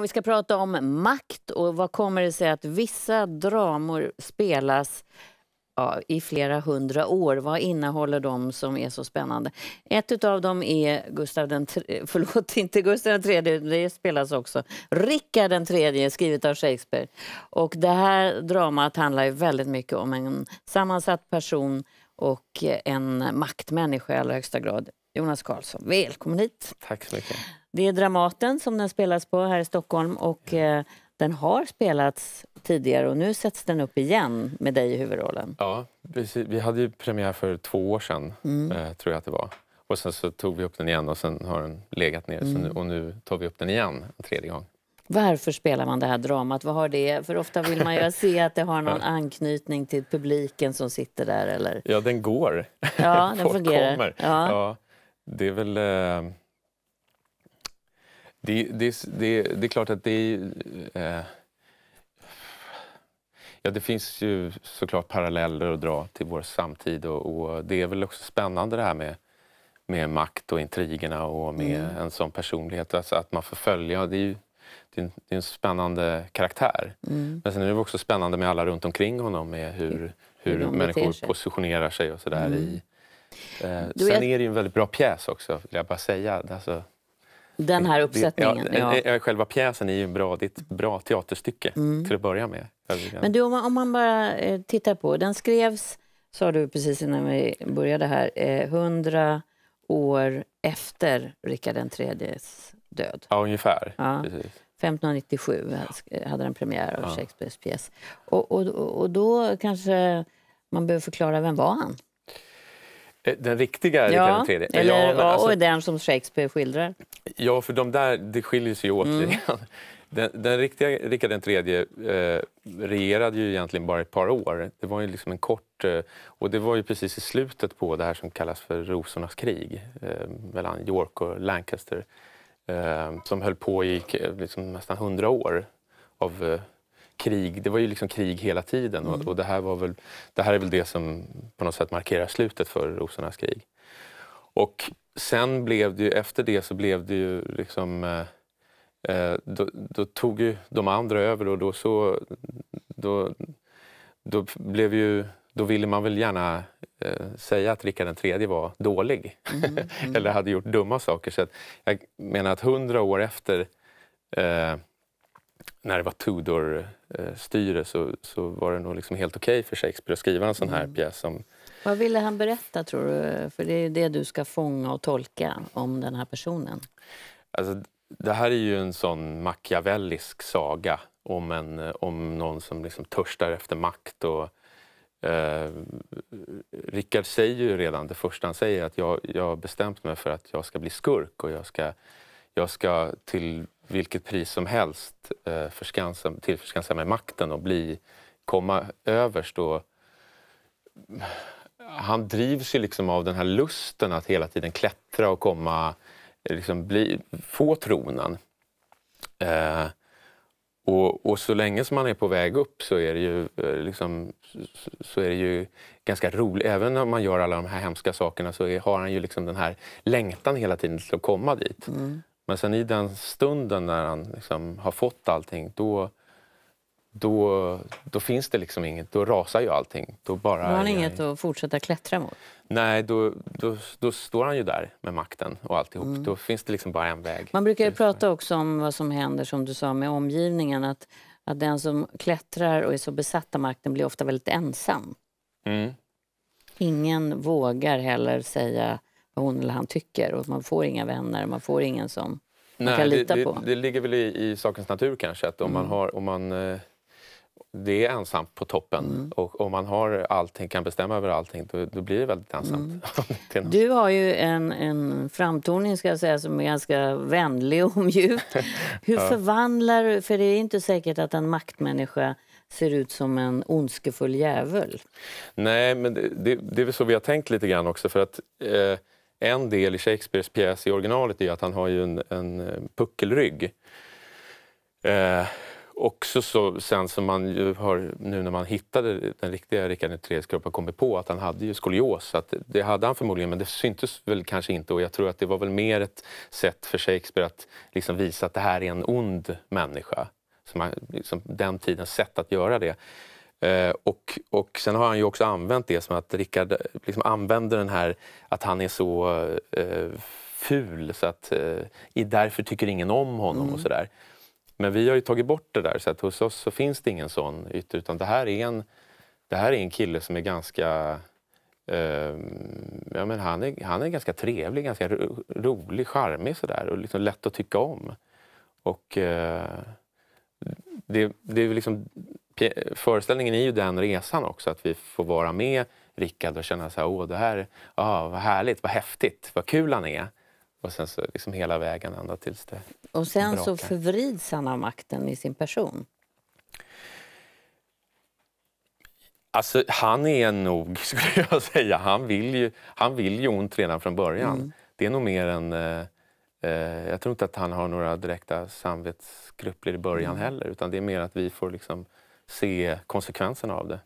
vi ska prata om makt och vad kommer det sig att vissa dramor spelas ja, i flera hundra år? Vad innehåller de som är så spännande? Ett av dem är Gustav den tre... förlåt, inte Gustav den III, det spelas också. Rickard den III, skrivet av Shakespeare. Och det här dramat handlar ju väldigt mycket om en sammansatt person och en maktmänniska i allra högsta grad. Jonas Karlsson, välkommen hit. Tack så mycket. Det är Dramaten som den spelas på här i Stockholm och eh, den har spelats tidigare och nu sätts den upp igen med dig i huvudrollen. Ja, precis. vi hade ju premiär för två år sedan, mm. eh, tror jag att det var. Och sen så tog vi upp den igen och sen har den legat ner mm. nu, och nu tar vi upp den igen en tredje gång. Varför spelar man det här dramat? Vad har det? För ofta vill man ju se att det har någon anknytning till publiken som sitter där. Eller? Ja, den går. Ja, den Folk fungerar. Kommer. Ja. ja. det är väl... Eh... Det, det, det, det är klart att det eh, Ja, det finns ju såklart paralleller att dra till vår samtid och, och, det är väl också spännande det här med, med makt och intrigerna och med mm. en sån personlighet. Alltså att man får följa, det är ju det är en, det är en spännande karaktär. Mm. Men sen är det också spännande med alla runt omkring honom, med hur, hur, hur människor sig. positionerar sig och sådär. Mm. eh, sen jag... är det ju en väldigt bra pjäs också, vill jag bara säga. Alltså, den här uppsättningen. Det, ja, ja. Eh, eh, själva pjäsen är ju bra, det är ett bra teaterstycke mm. till att börja med. Men du, om man, om man bara eh, tittar på, den skrevs, sa du precis innan vi började här, eh, 100 år efter Rikard IIIs död. Ja, ungefär. Ja. 1597 hade den premiär av ja. Shakespeares pjäs. Och, och, och då kanske man behöver förklara, vem var han? Den riktiga ja, Rikard III? Eller, ja, alltså, och den som Shakespeare skildrar. Ja, för de där, det skiljer sig ju åt mm. Den, den riktiga Rikard III eh, regerade ju egentligen bara ett par år. Det var ju liksom en kort... Eh, och det var ju precis i slutet på det här som kallas för rosornas krig eh, mellan York och Lancaster eh, som höll på i eh, liksom, nästan hundra år av eh, krig. Det var ju liksom krig hela tiden mm. och, och, det, här var väl, det här är väl det som på något sätt markerar slutet för rosornas krig. Och sen blev det ju, efter det så blev det ju liksom... Eh, eh, då, då, tog ju de andra över och då så... Då, då blev ju... Då ville man väl gärna eh, säga att Rickard III var dålig mm, mm. eller hade gjort dumma saker. Så jag menar att hundra år efter eh, när det var Tudor-styre eh, så, så var det nog liksom helt okej okay för Shakespeare att skriva en sån här mm. pjäs som vad ville han berätta, tror du? För det är det du ska fånga och tolka om den här personen. Alltså, det här är ju en sån machiavellisk saga om, en, om någon som liksom törstar efter makt. Och, eh, Rickard säger ju redan det första han säger att jag, jag har bestämt mig för att jag ska bli skurk och jag ska, jag ska till vilket pris som helst eh, förskansa, tillförskansa mig makten och bli, komma överst. Och, han drivs ju liksom av den här lusten att hela tiden klättra och komma, liksom bli, få tronen. Eh, och, och, så länge som man är på väg upp så är det ju, eh, liksom, så är det ju ganska roligt. Även om man gör alla de här hemska sakerna så är, har han ju liksom den här längtan hela tiden till att komma dit. Mm. Men sen i den stunden när han liksom har fått allting, då, då, då finns det liksom inget, då rasar ju allting. Då, bara då har han inget jag... att fortsätta klättra mot? Nej, då, då, då, står han ju där med makten och alltihop. Mm. Då finns det liksom bara en väg. Man brukar liksom- prata också om vad som händer, som du sa, med omgivningen. Att, att den som klättrar och är så besatt av makten blir ofta väldigt ensam. Mm. Ingen vågar heller säga vad hon eller han tycker och man får inga vänner, man får ingen som Nej, det, Det, det ligger väl i, i sakens natur kanske, att om mm. man har, om man eh det är ensamt på toppen. Mm. Och om man har allting, kan bestämma över allting, då, då blir det väldigt ensamt. Mm. Du har ju en, en framtoning ska jag säga, som är ganska vänlig och mjuk. Hur ja. förvandlar För det är inte säkert att en maktmänniska ser ut som en ondskefull djävul. Nej, men det, det, det är väl så vi har tänkt lite grann också. för att... Eh, en del i Shakespeares pjäs i originalet är att han har ju en, en eh, puckelrygg. Eh, också så, sen som man ju hör nu när man hittade den riktiga Rickard Nitrés kropp, man kommit på att han hade ju skolios. att det hade han förmodligen, men det syntes väl kanske inte. Och jag tror att det var väl mer ett sätt för Shakespeare att liksom visa att det här är en ond människa. Som han, liksom, den tidens sätt att göra det. Eh, och, och sen har han ju också använt det som att Rickard liksom använder den här att han är så eh, ful så att eh, därför tycker ingen om honom mm. och sådär. Men vi har ju tagit bort det där, så att hos oss så finns det ingen sån yttre. Utan det här är en, det här är en kille som är ganska... Eh, ja, men han, är, han är ganska trevlig, ganska ro, rolig, charmig sådär och liksom lätt att tycka om. Och eh, det, det är liksom, föreställningen är ju den resan också, att vi får vara med Rickard och känna så här, åh, det här, ah, vad härligt, vad häftigt, vad kul han är. Och sen så liksom hela vägen ända tills det Och sen brakar. så förvrids han av makten i sin person? Alltså, han är nog, skulle jag säga, han vill ju, han vill ju ont redan från början. Mm. Det är nog mer en... Eh, eh, jag tror inte att han har några direkta samvetsskrupler i början mm. heller. Utan det är mer att vi får liksom se konsekvenserna av det.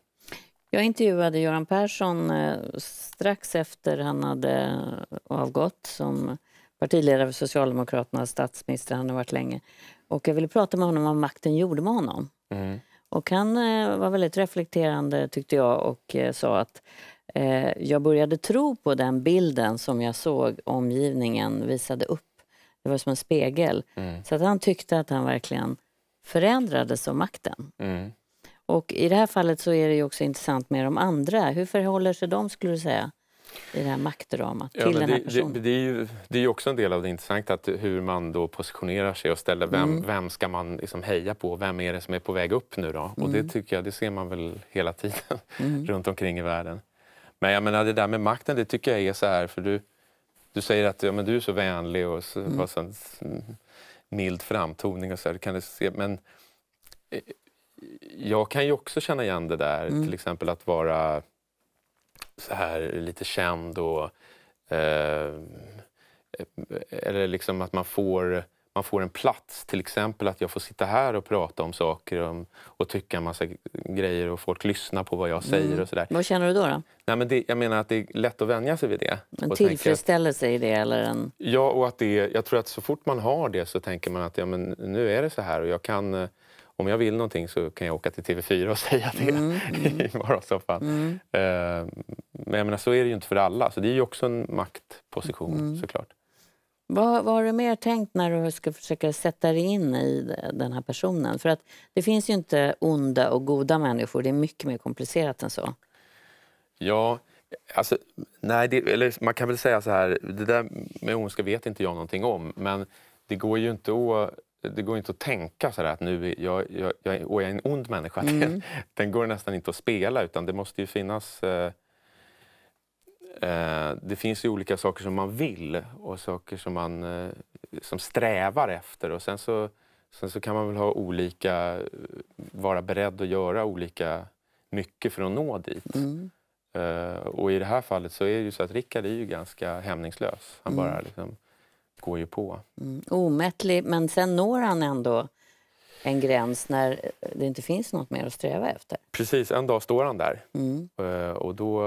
Jag intervjuade Göran Persson eh, strax efter han hade avgått som partiledare för Socialdemokraterna, statsminister, han har varit länge. Och jag ville prata med honom om vad makten gjorde med honom. Mm. Och han eh, var väldigt reflekterande tyckte jag och eh, sa att eh, jag började tro på den bilden som jag såg omgivningen visade upp. Det var som en spegel. Mm. Så att han tyckte att han verkligen förändrades av makten. Mm. Och i det här fallet så är det också intressant med de andra. Hur förhåller sig de skulle du säga? i det här maktdramat till ja, den här det, personen. Det, det, är ju, det är också en del av det intressanta, att hur man då positionerar sig och ställer vem, mm. vem ska man liksom heja på? Vem är det som är på väg upp nu då? Och mm. det tycker jag, det ser man väl hela tiden mm. runt omkring i världen. Men jag menar det där med makten, det tycker jag är så här, för du, du säger att ja, men du är så vänlig och så, mm. så mild framtoning och så här, kan du se, men eh, jag kan ju också känna igen det där, mm. till exempel att vara så här lite känd och... Eh, eller liksom att man får, man får en plats. Till exempel att jag får sitta här och prata om saker och, och tycka en massa grejer och folk lyssnar på vad jag säger mm. och sådär. Vad känner du då? då? Nej, men det, jag menar att det är lätt att vänja sig vid det. En tillfredsställelse i det eller en... Ja, och att det, jag tror att så fort man har det så tänker man att ja, men nu är det så här och jag kan om jag vill någonting så kan jag åka till TV4 och säga det mm, mm. i Morgonsoffan. Mm. Eh, men jag menar, så är det ju inte för alla, så det är ju också en maktposition mm. såklart. Vad, vad har du mer tänkt när du ska försöka sätta dig in i den här personen? För att det finns ju inte onda och goda människor, det är mycket mer komplicerat än så. Ja, alltså, nej, det, eller man kan väl säga så här, det där med ondska vet inte jag någonting om, men det går ju inte att det går inte att tänka så att nu jag, jag, jag, jag är en ond människa. Mm. Den, går nästan inte att spela utan det måste ju finnas... Eh, eh, det finns ju olika saker som man vill och saker som man eh, som strävar efter. Och sen så, sen så kan man väl ha olika... Vara beredd att göra olika mycket för att nå dit. Mm. Eh, och i det här fallet så är det ju så att Rickard är ju ganska hämningslös. Han bara mm. liksom, går ju på. Mm. Omättlig, men sen når han ändå en gräns när det inte finns något mer att sträva efter. Precis, en dag står han där mm. Eh, och, då,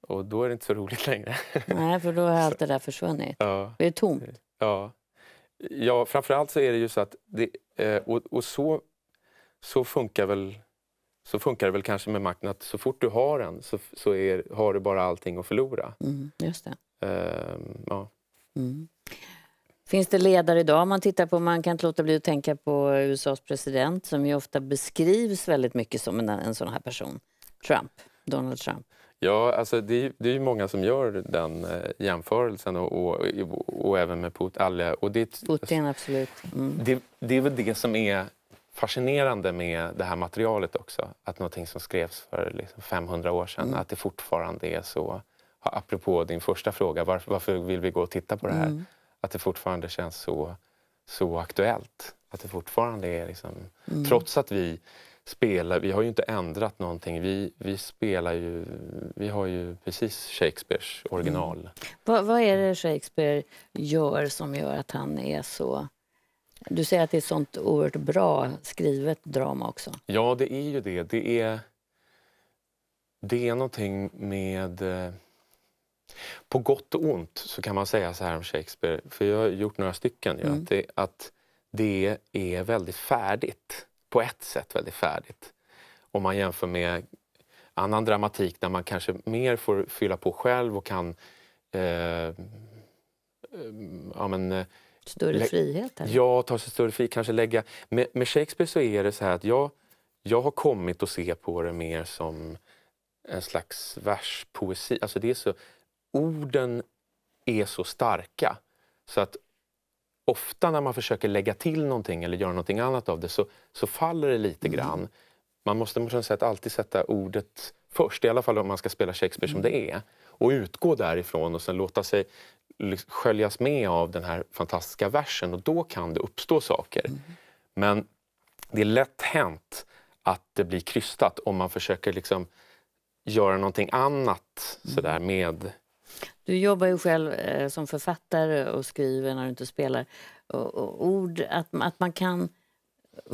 och då är det inte så roligt längre. Nej, för då har allt det där försvunnit. Ja. Det är tomt. Ja. ja, framförallt så är det ju så att... Det, eh, och, och så, så funkar väl så funkar det väl kanske med makten att så fort du har den så, så är, har du bara allting att förlora. Mm, just det. Ehm, ja. Mm. Finns det ledare idag? Man tittar på, man kan inte låta bli att tänka på USAs president som ju ofta beskrivs väldigt mycket som en, en sån här person. Trump, Donald Trump. Ja, alltså det, är, det är många som gör den eh, jämförelsen och, och, och även med Putin. Och det, Putin, absolut. Mm. Det, det, är väl det som är fascinerande med det här materialet också. Att någonting som skrevs för liksom 500 år sedan, mm. att det fortfarande är så. Apropå din första fråga, varför, varför, vill vi gå och titta på det här? Mm att det fortfarande känns så, så aktuellt. Att det fortfarande är liksom, mm. trots att vi spelar, vi har ju inte ändrat någonting. Vi, vi spelar ju, vi har ju precis Shakespeares original. Mm. Vad, vad är det Shakespeare gör som gör att han är så du säger att det är ett sånt oerhört bra skrivet drama också. Ja, det är ju det. Det är, det är någonting med... Eh, på gott och ont så kan man säga så här om Shakespeare, för jag har gjort några stycken, ju, att, mm. det, att det är väldigt färdigt. På ett sätt väldigt färdigt. Om man jämför med annan dramatik där man kanske mer får fylla på själv och kan eh, ja, men, eh, Större frihet? Ja, ta sig större frihet. Kanske lägga... Med, med, Shakespeare så är det så här att jag, jag har kommit att se på det mer som en slags verspoesi. Alltså det är så orden är så starka så att ofta när man försöker lägga till någonting eller göra någonting annat av det så, så faller det lite mm. grann. Man måste på något sätt alltid sätta ordet först, i alla fall om man ska spela Shakespeare mm. som det är. Och utgå därifrån och sen låta sig sköljas med av den här fantastiska versen och då kan det uppstå saker. Mm. Men det är lätt hänt att det blir krystat om man försöker liksom göra någonting annat mm. sådär med du jobbar ju själv eh, som författare och skriver när du inte spelar. Och, och ord, att, att man kan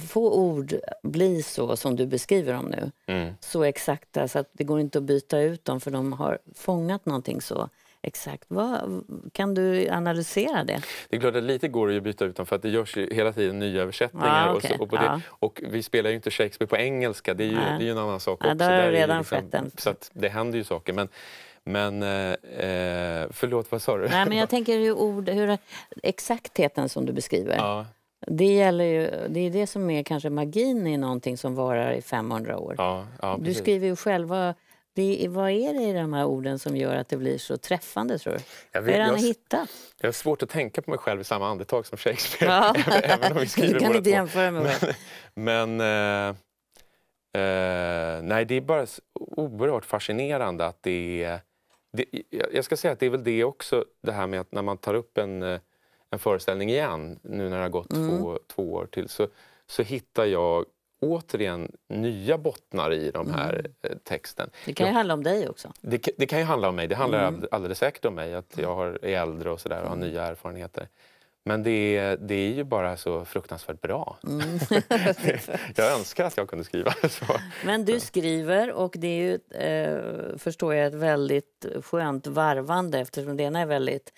få ord bli så som du beskriver dem nu. Mm. Så exakta så att det går inte att byta ut dem för de har fångat någonting så exakt. Vad, kan du analysera det? Det är klart att lite går det att byta ut dem för att det görs ju hela tiden nyöversättningar. Ah, okay. och, så, och, ja. och, vi spelar ju inte Shakespeare på engelska, det är ju, ah. det är ju en annan sak ah, också. Där har redan skett liksom- en... Så det händer ju saker. Men, men eh, eh, förlåt, vad sa du? Nej, men jag tänker hur, ord, hur exaktheten som du beskriver. Ja. Det, gäller ju, det är det som är kanske magin i någonting som varar i 500 år. Ja, ja, du skriver ju själv, vad, vad är det i de här orden som gör att det blir så träffande tror du? Jag vet, är det har Jag har svårt att tänka på mig själv i samma andetag som Shakespeare. Ja. även, om vi skriver du kan inte jämföra med Men, men eh, eh, nej, det är bara oerhört fascinerande att det är jag ska säga att det är väl det också, det här med att när man tar upp en, eh, en föreställning igen, nu när det har gått mm. två, två år till, så, så hittar jag återigen nya bottnar i de här mm. Eh, texten. Det kan ju handla om dig också. Det, det kan ju handla om mig. Det handlar mm. alldeles säkert om mig, att jag har, är äldre och, sådär och har mm. nya erfarenheter. Men det är, det är ju bara så fruktansvärt bra. Mm. jag önskar att jag kunde skriva så. Men du skriver och det är ju, eh, förstår jag, ett väldigt skönt varvande eftersom det ena är väldigt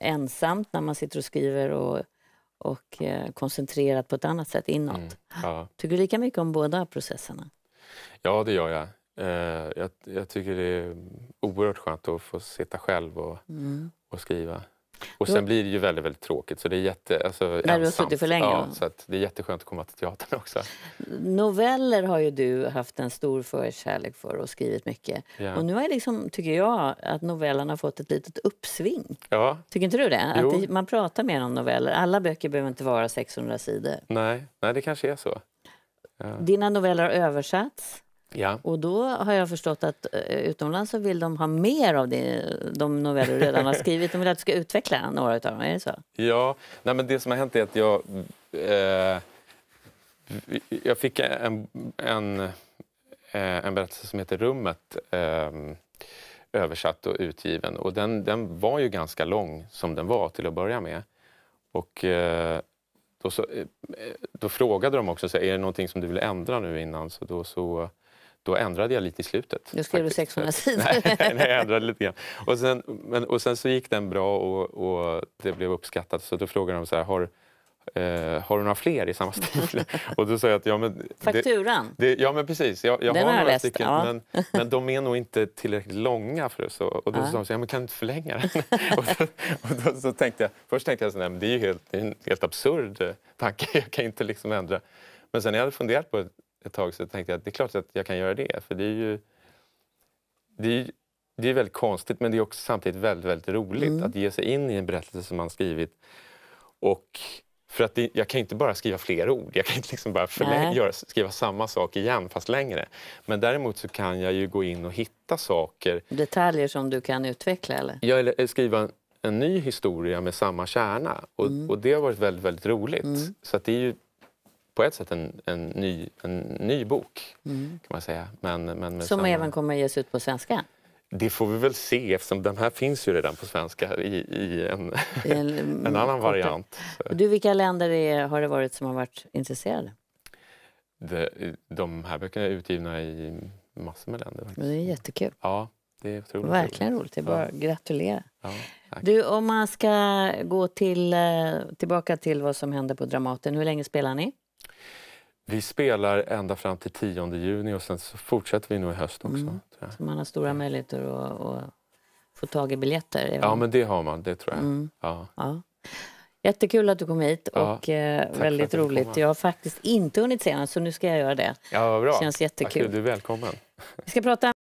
ensamt när man sitter och skriver och, och eh, koncentrerat på ett annat sätt inåt. Mm, ja. Tycker du lika mycket om båda processerna? Ja, det gör jag. Eh, jag, jag, tycker det är oerhört skönt att få sitta själv och, mm. och skriva. Och sen blir det ju väldigt, väldigt tråkigt. Så det är jätte, alltså, När du har suttit för länge? Ja, så det är jätteskönt att komma till teatern också. Noveller har ju du haft en stor förkärlek för och skrivit mycket. Ja. Och nu har liksom, tycker jag att novellerna har fått ett litet uppsving. Ja. Tycker inte du det? Att det, man pratar mer om noveller. Alla böcker behöver inte vara 600 sidor. Nej, Nej det kanske är så. Ja. Dina noveller har översatts. Ja. Och då har jag förstått att eh, utomlands så vill de ha mer av det, de noveller du redan har skrivit. De vill att du ska utveckla några av dem, är det så? Ja, nej, men det som har hänt är att jag... Eh, jag fick en, en, eh, en berättelse som heter Rummet eh, översatt och utgiven. Och den, den var ju ganska lång som den var till att börja med. Och eh, då, så, eh, då frågade de också, så, är det någonting som du vill ändra nu innan? Så då så då ändrade jag lite i slutet. Du skrev faktiskt. 600 sidor? nej, nej, jag ändrade lite grann. Och sen, men, och sen så gick den bra och, och det blev uppskattat. Så då frågade de så här, har, eh, har du några fler i samma stil? och då sa jag att ja, men... Fakturan? Det, ja, men precis. Jag, jag har, har några läst, stycken, ja. men, men de är nog inte tillräckligt långa för det. Så, och då sa de så här, ja, men kan du inte förlänga den? och, då, och då, så tänkte jag, först tänkte jag så här, men det är ju helt, det är en helt absurd eh, tanke. Jag kan inte liksom ändra. Men sen när jag hade funderat på ett tag så tänkte jag att det är klart att jag kan göra det. För det är ju det är, det är väldigt konstigt men det är också samtidigt väldigt, väldigt roligt mm. att ge sig in i en berättelse som man skrivit. Och för att det, jag kan inte bara skriva fler ord, jag kan inte liksom bara göra, skriva samma sak igen fast längre. Men däremot så kan jag ju gå in och hitta saker. Detaljer som du kan utveckla eller? Ja, eller eh, skriva en ny historia med samma kärna. Och, mm. och det har varit väldigt, väldigt roligt. Mm. Så det är ju på ett sätt en, en, ny, en ny bok, mm. kan man säga. Men, men Som samma... Liksom- även kommer ges ut på svenska? Det får vi väl se eftersom den här finns ju redan på svenska i, i en, en, en mm, annan variant. Du, vilka länder är, har det varit som har varit intresserade? De, de här böckerna är utgivna i massor med länder. Faktiskt. Det är jättekul. Ja, det är otroligt Verkligen roligt. Det är bara att gratulera. Ja, du, om man ska gå till, eh, tillbaka till vad som hände på Dramaten, hur länge spelar ni? Vi spelar ända fram till 10 juni och sen så fortsätter vi nog i höst också. Mm. Så man har stora möjligheter att, att få tag i biljetter? Ja, men det har man. Det tror jag. Mm. Ja. Ja. Jättekul att du kom hit och ja, eh, väldigt roligt. Jag har faktiskt inte hunnit se honom så nu ska jag göra det. Ja, bra. Det känns jättekul. Tack, du är välkommen. Vi ska prata